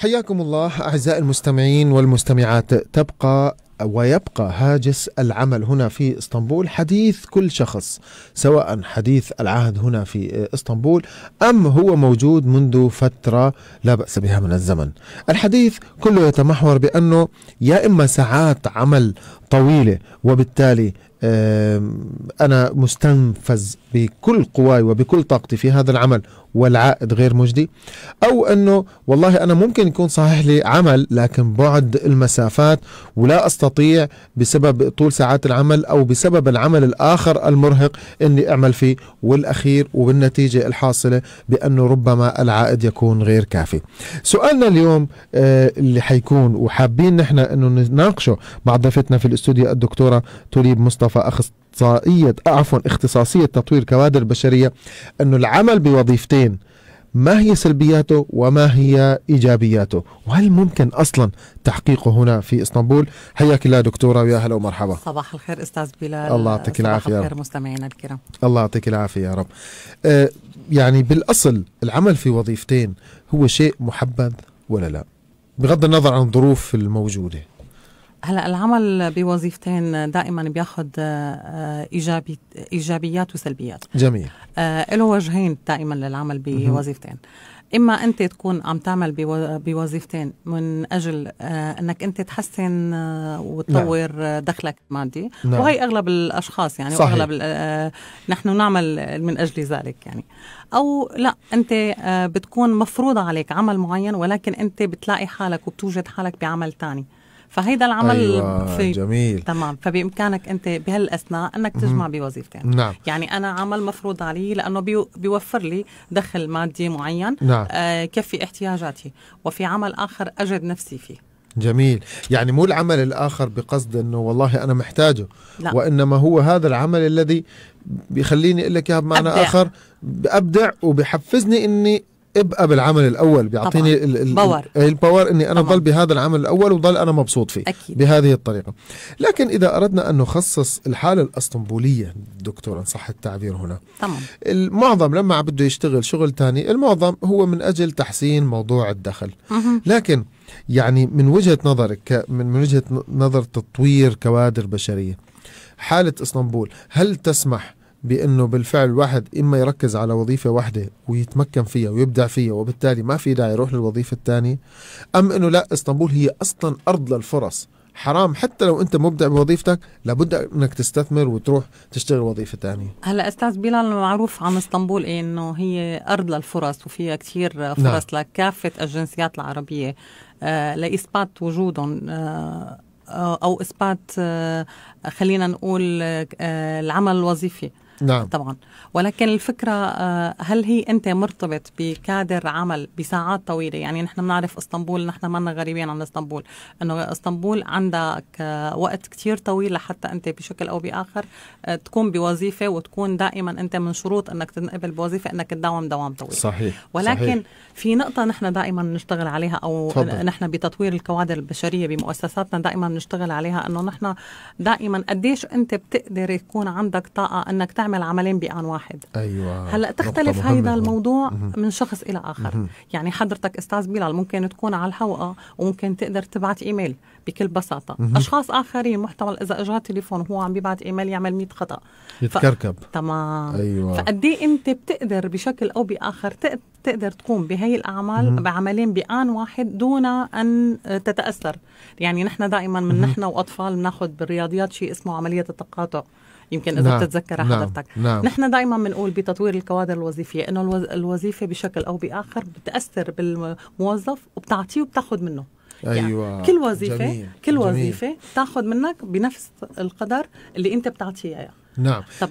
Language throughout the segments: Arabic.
حياكم الله أعزائي المستمعين والمستمعات تبقى ويبقى هاجس العمل هنا في اسطنبول حديث كل شخص سواء حديث العهد هنا في اسطنبول ام هو موجود منذ فتره لا باس بها من الزمن. الحديث كله يتمحور بانه يا اما ساعات عمل طويله وبالتالي انا مستنفذ بكل قواي وبكل طاقتي في هذا العمل والعائد غير مجدي او انه والله انا ممكن يكون صحيح لي عمل لكن بعد المسافات ولا استطيع بسبب طول ساعات العمل او بسبب العمل الاخر المرهق اني اعمل فيه والاخير وبالنتيجه الحاصله بانه ربما العائد يكون غير كافي. سؤالنا اليوم آه، اللي حيكون وحابين نحن انه نناقشه مع ضيفتنا في الاستوديو الدكتوره تريب مصطفى أخص اختصائيه آه، عفوا اختصاصيه تطوير كوادر بشريه انه العمل بوظيفتين ما هي سلبياته وما هي ايجابياته وهل ممكن اصلا تحقيقه هنا في اسطنبول حياك الله دكتوره ويا هلا ومرحبا صباح الخير استاذ بلال الله يعطيك العافيه صباح الخير مستمعينا الكرام الله يعطيك العافيه يا رب آه يعني بالاصل العمل في وظيفتين هو شيء محبذ ولا لا بغض النظر عن الظروف الموجوده هلا العمل بوظيفتين دائما بياخذ آه، آه، ايجابي ايجابيات وسلبيات جميل آه له وجهين دائما للعمل بوظيفتين اما انت تكون عم تعمل بوظيفتين من اجل آه انك انت تحسن آه وتطور نعم. آه، دخلك المادي نعم. وهي اغلب الاشخاص يعني صحيح. واغلب آه نحن نعمل من اجل ذلك يعني او لا انت بتكون مفروض عليك عمل معين ولكن انت بتلاقي حالك وبتوجد حالك بعمل ثاني فهيدا العمل أيوة في جميل تمام فبامكانك انت بهالاثناء انك تجمع بوظيفتين نعم. يعني انا عمل مفروض علي لانه بيو بيوفر لي دخل مادي معين نعم. آه كفي احتياجاتي وفي عمل اخر اجد نفسي فيه جميل يعني مو العمل الآخر بقصد أنه والله أنا محتاجه لا. وإنما هو هذا العمل الذي بيخليني أقول لك إياها بمعنى أبدع. آخر أبدع وبحفزني أني ابقى بالعمل الاول بيعطيني الباور الباور اني انا ضل بهذا العمل الاول وضل انا مبسوط فيه أكيد. بهذه الطريقه لكن اذا اردنا ان نخصص الحاله الاسطنبوليه دكتور ان صح التعبير هنا طبعا. المعظم لما بده يشتغل شغل ثاني المعظم هو من اجل تحسين موضوع الدخل مه. لكن يعني من وجهه نظرك من وجهه نظر تطوير كوادر بشريه حاله اسطنبول هل تسمح بانه بالفعل الواحد اما يركز على وظيفه واحده ويتمكن فيها ويبدع فيها وبالتالي ما في داعي يروح للوظيفه الثانيه ام انه لا اسطنبول هي اصلا ارض للفرص حرام حتى لو انت مبدع بوظيفتك لابد انك تستثمر وتروح تشتغل وظيفه تانية هلا استاذ بلال معروف عن اسطنبول انه هي ارض للفرص وفيها كثير نعم. فرص نعم. لكافه الجنسيات العربيه آه، لاثبات وجودهم آه، او اثبات آه، خلينا نقول العمل الوظيفي نعم. طبعا ولكن الفكرة آه، هل هي أنت مرتبط بكادر عمل بساعات طويلة يعني نحن بنعرف اسطنبول نحن ما غريبين عن اسطنبول أنه اسطنبول عندك آه، وقت كتير طويل لحتى أنت بشكل أو بآخر آه، تكون بوظيفة وتكون دائما أنت من شروط أنك تنقبل بوظيفة أنك تداوم دوام طويل صحيح ولكن صحيح. في نقطة نحن دائما نشتغل عليها أو فضل. نحن بتطوير الكوادر البشرية بمؤسساتنا دائما نشتغل عليها أنه نحن دائما قديش أنت بتقدر يكون عندك طاقة أنك تعمل تعمل عملين بآن واحد أيوة هلا تختلف هيدا الموضوع مهم. من شخص إلى آخر مهم. يعني حضرتك أستاذ بلال ممكن تكون على الحوقه وممكن تقدر تبعت إيميل بكل بساطة مهم. أشخاص آخرين محتمل إذا اجاه تليفون وهو عم بيبعت إيميل يعمل 100 خطأ يتكركب ف... تمام أيوة. ايه أنت بتقدر بشكل أو بآخر تقدر تقدر تقوم بهي الاعمال مم. بعملين بان واحد دون ان تتاثر يعني نحن دائما من نحن واطفال بناخذ بالرياضيات شيء اسمه عمليه التقاطع يمكن اذا بتتذكرها نعم، بتتذكر نعم. حضرتك نعم. نحن دائما بنقول بتطوير الكوادر الوظيفيه انه الوظيفه بشكل او باخر بتاثر بالموظف وبتعطيه وبتاخذ منه يعني أيوة. كل وظيفه جميل. كل وظيفه بتاخذ منك بنفس القدر اللي انت بتعطيه اياه نعم طب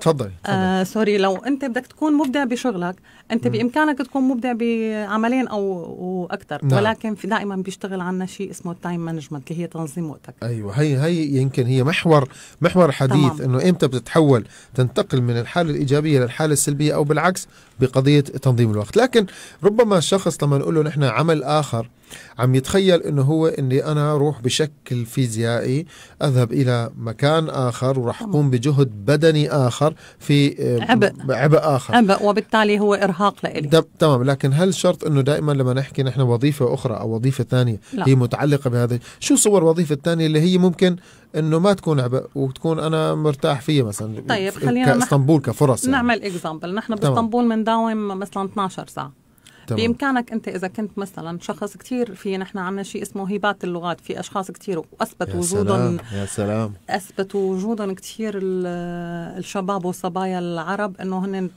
تفضلي آه سوري لو انت بدك تكون مبدع بشغلك انت م. بامكانك تكون مبدع بعملين او واكثر نعم. ولكن دائما بيشتغل عنا شيء اسمه التايم مانجمنت اللي هي تنظيم وقتك ايوه هي هي يمكن هي محور محور حديث انه امتى بتتحول تنتقل من الحاله الايجابيه للحاله السلبيه او بالعكس بقضيه تنظيم الوقت لكن ربما الشخص لما نقول له نحن عمل اخر عم يتخيل انه هو اني انا اروح بشكل فيزيائي اذهب الى مكان اخر وراح أمم. اقوم بجهد بدني اخر في آه، عبء عبء اخر عبء وبالتالي هو ارهاق لإلي تمام لكن هل شرط انه دائما لما نحكي نحن وظيفه اخرى او وظيفه ثانيه هي متعلقه بهذا شو صور وظيفه الثانيه اللي هي ممكن انه ما تكون عبء وتكون انا مرتاح فيها مثلا طيب خلينا كاسطنبول كفرص يعني. نعمل اكزامبل نحن باسطنبول بنداوم مثلا 12 ساعه تمام. بامكانك انت اذا كنت مثلا شخص كثير في نحن عندنا شيء اسمه هبات اللغات في اشخاص كثير واثبتوا وجودهم يا سلام اثبتوا وجودهم كثير الشباب والصبايا العرب انه هن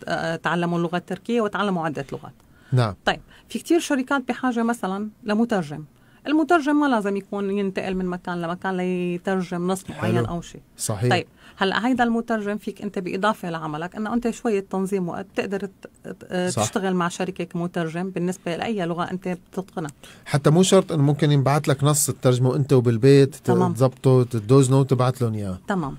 تعلموا اللغه التركيه وتعلموا عده لغات نعم طيب في كثير شركات بحاجه مثلا لمترجم المترجم ما لازم يكون ينتقل من مكان لمكان ليترجم نص معين او شيء صحيح طيب هلا هيدا المترجم فيك انت باضافه لعملك انه انت شويه تنظيم وقت بتقدر آه، تشتغل مع شركه كمترجم بالنسبه لاي لغه انت بتتقنها حتى مو شرط انه ممكن ينبعث لك نص تترجمه انت وبالبيت تظبطه تدوز نوت تبعث لهم اياه تمام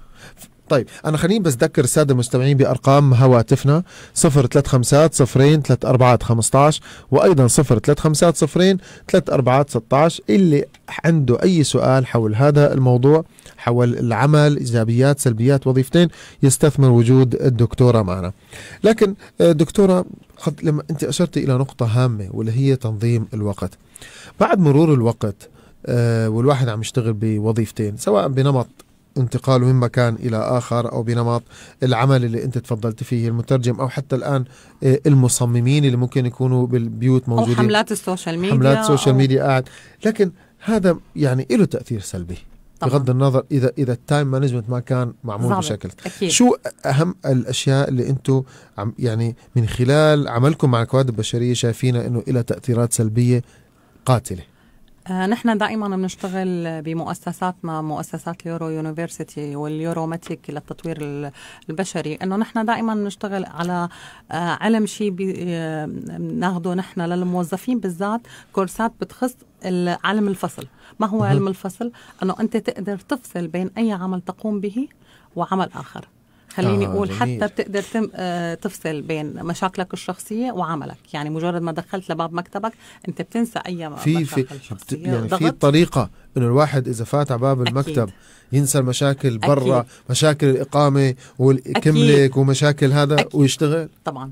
طيب انا خليني بس اذكر الساده المستمعين بارقام هواتفنا 035 صفرين 3 15 وايضا 035 صفرين 3 16 اللي عنده اي سؤال حول هذا الموضوع حول العمل ايجابيات سلبيات وظيفتين يستثمر وجود الدكتوره معنا لكن آه، دكتوره قد لما انت اشرتي الى نقطه هامه واللي هي تنظيم الوقت بعد مرور الوقت آه، والواحد عم يشتغل بوظيفتين سواء بنمط انتقاله من مكان الى اخر او بنمط العمل اللي انت تفضلت فيه المترجم او حتى الان آه، المصممين اللي ممكن يكونوا بالبيوت موجودين او حملات السوشيال ميديا حملات السوشيال ميديا قاعد لكن هذا يعني له تاثير سلبي طبعا. بغض النظر اذا اذا التايم مانجمنت ما كان معمول بشكل أكيد. شو اهم الاشياء اللي انتم يعني من خلال عملكم مع الكوادر البشريه شايفينها انه لها تاثيرات سلبيه قاتله آه، نحن دائما بنشتغل بمؤسساتنا مؤسسات اليورو يونيفرسيتي واليوروماتيك للتطوير البشري انه نحن دائما بنشتغل على آه، علم شيء بناخده آه، نحن للموظفين بالذات كورسات بتخص علم الفصل ما هو علم الفصل انه انت تقدر تفصل بين اي عمل تقوم به وعمل اخر خليني آه اقول جميل. حتى بتقدر تم آه، تفصل بين مشاكلك الشخصيه وعملك يعني مجرد ما دخلت لباب مكتبك انت بتنسى اي في في يعني في طريقه انه الواحد اذا فات على باب المكتب أكيد. ينسى المشاكل برا مشاكل الاقامه وكملك ومشاكل هذا أكيد. ويشتغل طبعا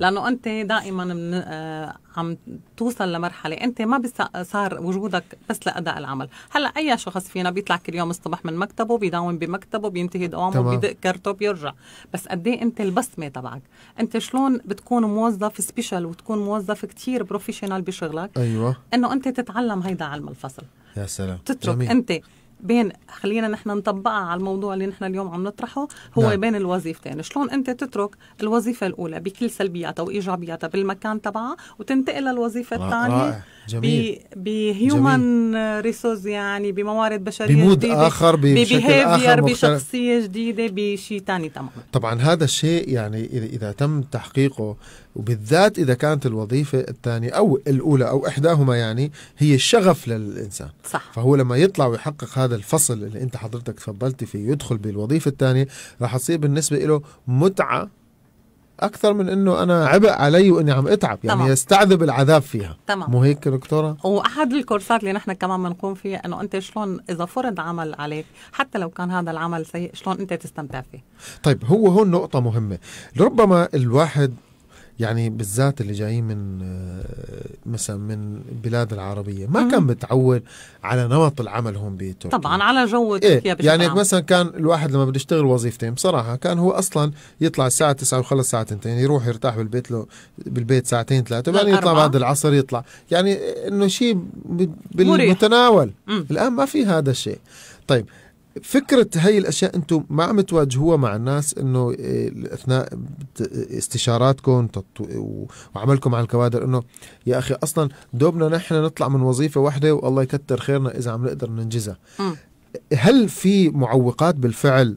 لانه انت دائما من آه، عم توصل لمرحله انت ما صار وجودك بس لاداء العمل هلا اي شخص فينا بيطلع كل يوم الصبح من مكتبه بيداوم بمكتبه بينتهي دوامه بيدق كرته بيرجع بس قد إيه انت البصمه تبعك انت شلون بتكون موظف سبيشال وتكون موظف كتير بروفيشنال بشغلك ايوه انه انت تتعلم هيدا علم الفصل يا سلام تترك جميل. انت بين خلينا نحن نطبقها على الموضوع اللي نحن اليوم عم نطرحه هو نعم. بين الوظيفتين شلون انت تترك الوظيفه الاولى بكل سلبياتها وايجابياتها بالمكان تبعها وتنتقل للوظيفه الثانيه بهيومن ريسورس يعني بموارد بشريه بمود جديده اخر بشكل اخر بشخصيه جديده بشيء ثاني تماما طبعا هذا الشيء يعني اذا تم تحقيقه وبالذات إذا كانت الوظيفة الثانية أو الأولى أو إحداهما يعني هي الشغف للإنسان صح. فهو لما يطلع ويحقق هذا الفصل اللي أنت حضرتك تفضلتي فيه يدخل بالوظيفة الثانية راح تصير بالنسبة له متعة اكثر من انه انا عبء علي واني عم اتعب يعني تمام. يستعذب العذاب فيها تمام مو هيك دكتوره واحد الكورسات اللي نحن كمان بنقوم فيها انه انت شلون اذا فرض عمل عليك حتى لو كان هذا العمل سيء شلون انت تستمتع فيه طيب هو هون نقطه مهمه ربما الواحد يعني بالذات اللي جايين من آه، مثلا من بلاد العربيه ما كان متعود على نمط العمل هون بتركيا طبعا على جو إيه، تركيا إيه؟ يعني عام. مثلا كان الواحد لما بده يشتغل وظيفتين بصراحه كان هو اصلا يطلع الساعه 9 ويخلص الساعه 2 يروح يرتاح بالبيت له بالبيت ساعتين ثلاثه وبعدين يطلع بعد العصر يطلع يعني انه شيء بالمتناول الان ما في هذا الشيء طيب فكره هاي الاشياء انتم ما عم تواجهوها مع الناس انه إيه، اثناء استشاراتكم وعملكم على الكوادر انه يا اخي اصلا دوبنا نحن نطلع من وظيفه واحده والله يكتر خيرنا اذا عم نقدر ننجزها هل في معوقات بالفعل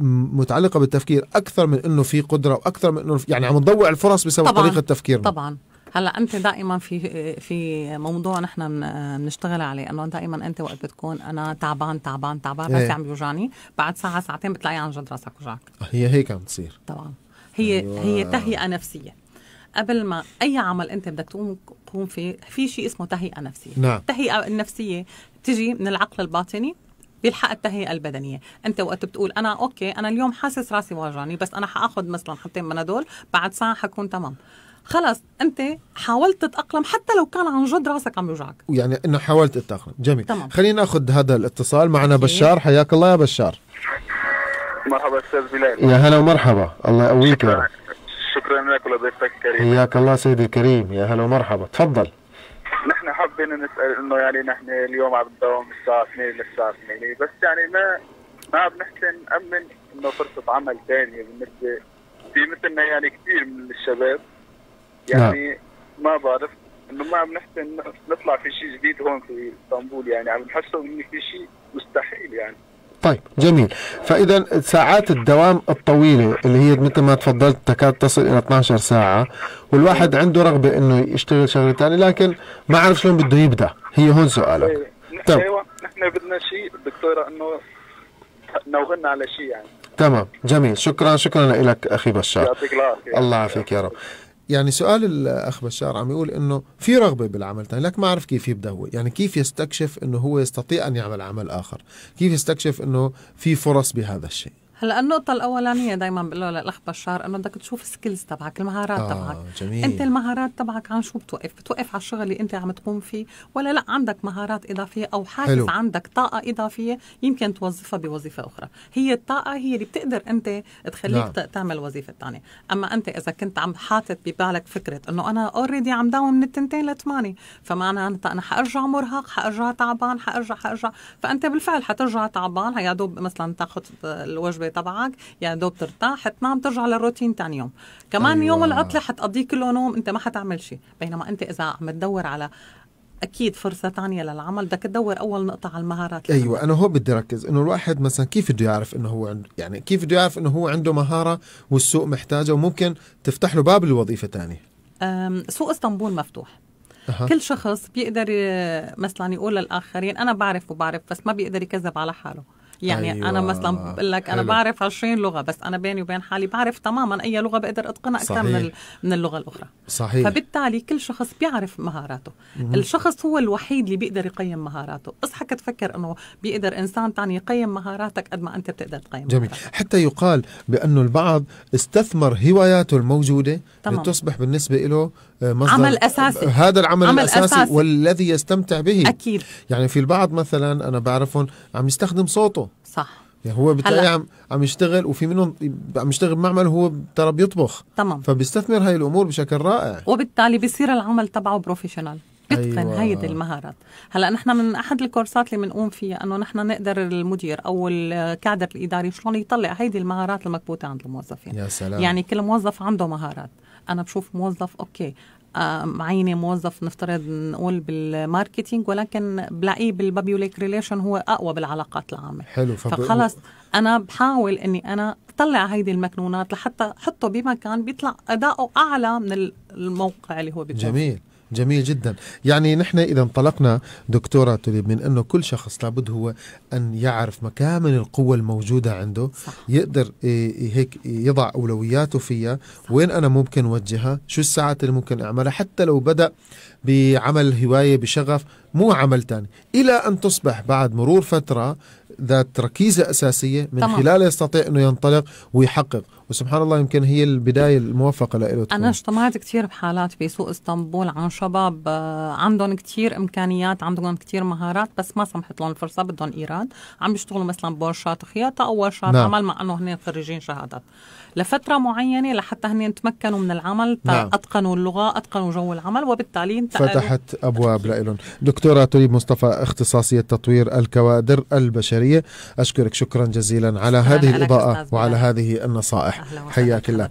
متعلقه بالتفكير اكثر من انه في قدره واكثر من انه يعني عم نضوع الفرص بسبب طبعًا طريقه تفكيرنا طبعا هلا انت دائما في في موضوع نحن بنشتغل عليه انه دائما انت وقت بتكون انا تعبان تعبان تعبان راسي إيه. يعني عم يوجعني بعد ساعه ساعتين بتلاقي عن جد راسك وجعك هي هيك عم تصير طبعا هي أيوة. هي تهيئه نفسيه قبل ما اي عمل انت بدك تقوم تقوم فيه في شيء اسمه تهيئه نفسيه نعم. التهيئه النفسيه تجي من العقل الباطني بيلحق التهيئه البدنيه انت وقت بتقول انا اوكي انا اليوم حاسس راسي واجعني بس انا حاخذ مثلا حطين بنادول بعد ساعه حكون تمام خلص انت حاولت تتاقلم حتى لو كان عن جد راسك عم يوجعك يعني انه حاولت تتاقلم جميل تمام. خلينا ناخذ هذا الاتصال معنا أكيد. بشار حياك الله يا بشار مرحبا استاذ بلال يا هلا ومرحبا الله يقويك يا رب شكرا لك ولضيفتك الكريم حياك الله سيدي الكريم يا هلا ومرحبا تفضل نحن حابين نسال انه يعني نحن اليوم عم نداوم من الساعه 2 للساعه 8 بس يعني ما ما عم نحسن نامن انه فرصه عمل ثانيه بالنسبه في مثلنا يعني كثير من الشباب نعم. يعني ما بعرف انه ما عم نحسن نطلع في شيء جديد هون في اسطنبول يعني عم نحسه انه في شيء مستحيل يعني طيب جميل فاذا ساعات الدوام الطويله اللي هي مثل ما تفضلت تكاد تصل الى 12 ساعه والواحد نعم. عنده رغبه انه يشتغل شغله ثانيه لكن ما عارف شلون بده يبدا هي هون سؤالك طيب. ايوه نحن بدنا شيء دكتوره انه نوغلنا على شيء يعني تمام جميل شكرا شكرا لك اخي بشار يعطيك العافيه الله يعافيك يا رب يعني سؤال الاخ بشار عم يقول انه في رغبه بالعمل ثاني لكن ما اعرف كيف يبدا هو يعني كيف يستكشف انه هو يستطيع ان يعمل عمل اخر كيف يستكشف انه في فرص بهذا الشيء هلا النقطة الأولانية دائما بقول له للأخ بشار إنه بدك تشوف السكيلز تبعك، المهارات آه تبعك، جميل. أنت المهارات تبعك عن شو بتوقف؟ بتوقف على الشغل اللي أنت عم تقوم فيه ولا لا عندك مهارات إضافية أو حاسس عندك طاقة إضافية يمكن توظفها بوظيفة أخرى، هي الطاقة هي اللي بتقدر أنت تخليك لا. نعم. تعمل وظيفة ثانية، أما أنت إذا كنت عم حاطط ببالك فكرة إنه أنا أوريدي عم داوم من التنتين لثمانية، فمعنى أنت أنا حأرجع مرهق، حأرجع تعبان، حأرجع حأرجع، فأنت بالفعل حترجع تعبان، يا دوب مثلا تاخذ الوجبة تبعك يعني دوب ترتاح تنام ترجع للروتين ثاني يوم كمان أيوة. يوم العطله حتقضيه كله نوم انت ما حتعمل شيء بينما انت اذا عم تدور على اكيد فرصه ثانيه للعمل بدك تدور اول نقطه على المهارات ايوه انا هو بدي ركز انه الواحد مثلا كيف بده يعرف انه هو عنده يعني كيف بده يعرف انه هو عنده مهاره والسوق محتاجه وممكن تفتح له باب لوظيفه ثانيه سوق اسطنبول مفتوح أه. كل شخص بيقدر مثلا يقول للاخرين انا بعرف وبعرف بس ما بيقدر يكذب على حاله يعني أيوة. انا مثلا أيوة. بقول لك انا حلو. بعرف 20 لغه بس انا بيني وبين حالي بعرف تماما اي لغه بقدر اتقنها اكثر من من اللغه الاخرى صحيح فبالتالي كل شخص بيعرف مهاراته مم. الشخص هو الوحيد اللي بيقدر يقيم مهاراته اصحك تفكر انه بيقدر انسان ثاني يقيم مهاراتك قد ما انت بتقدر تقيم جميل مهاراتك. حتى يقال بانه البعض استثمر هواياته الموجوده تمام. لتصبح بالنسبه له مصدر عمل أساسي هذا العمل عمل الأساسي أساسي. والذي يستمتع به أكيد يعني في البعض مثلا أنا بعرفهم عم يستخدم صوته صح يعني هو بتلاقي عم عم يشتغل وفي منهم عم يشتغل بمعمل هو ترى بيطبخ تمام فبيستثمر هاي الامور بشكل رائع وبالتالي بيصير العمل تبعه بروفيشنال بتقن أيوة. هيدي المهارات هلا نحن من احد الكورسات اللي بنقوم فيها انه نحن نقدر المدير او الكادر الاداري شلون يطلع هيدي المهارات المكبوته عند الموظفين يا سلام. يعني كل موظف عنده مهارات انا بشوف موظف اوكي آه، معينه موظف نفترض نقول بالماركتينج ولكن بلاقيه بالبابيوليك ريليشن هو اقوى بالعلاقات العامه حلو فخلص انا بحاول اني انا طلع هيدي المكنونات لحتى حطه بمكان بيطلع اداؤه اعلى من الموقع اللي هو بده جميل جميل جدا يعني نحن إذا انطلقنا دكتورة توليب من أنه كل شخص لابد هو أن يعرف مكامن القوة الموجودة عنده صح. يقدر هيك يضع أولوياته فيها صح. وين أنا ممكن وجهها شو الساعات اللي ممكن أعملها حتى لو بدأ بعمل هواية بشغف مو عمل تاني إلى أن تصبح بعد مرور فترة ذات ركيزة أساسية من تمام. خلالها يستطيع أنه ينطلق ويحقق وسبحان الله يمكن هي البداية الموفقة لإله أنا اجتمعت كثير بحالات في سوق اسطنبول عن شباب آه، عندهم كثير إمكانيات عندهم كثير مهارات بس ما سمحت لهم الفرصة بدهم إيراد عم بيشتغلوا مثلا بورشات خياطة أو ورشات نعم. عمل مع أنه هن خريجين شهادات لفتره معينه لحتى هن يتمكنوا من العمل نعم. اتقنوا اللغه اتقنوا جو العمل وبالتالي فتحت ابواب لهم دكتوره تريب مصطفى اختصاصيه تطوير الكوادر البشريه اشكرك شكرا جزيلا على هذه الاضاءه وعلى هذه النصائح حياك الله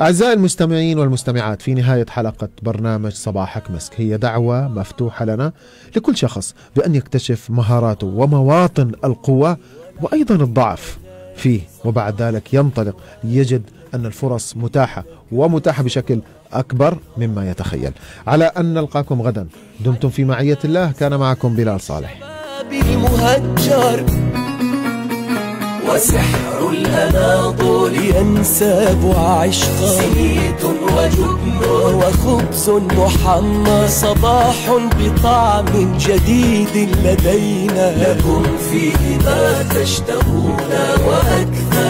اعزائي المستمعين والمستمعات في نهايه حلقه برنامج صباحك مسك هي دعوه مفتوحه لنا لكل شخص بان يكتشف مهاراته ومواطن القوه وايضا الضعف فيه وبعد ذلك ينطلق يجد أن الفرص متاحة ومتاحة بشكل أكبر مما يتخيل على أن نلقاكم غدا دمتم في معية الله كان معكم بلال صالح وسحر الأناضول ينساب عشقا سيت وجبن وخبز محمى صباح بطعم جديد لدينا لكم فيه ما تشتهون وأكثر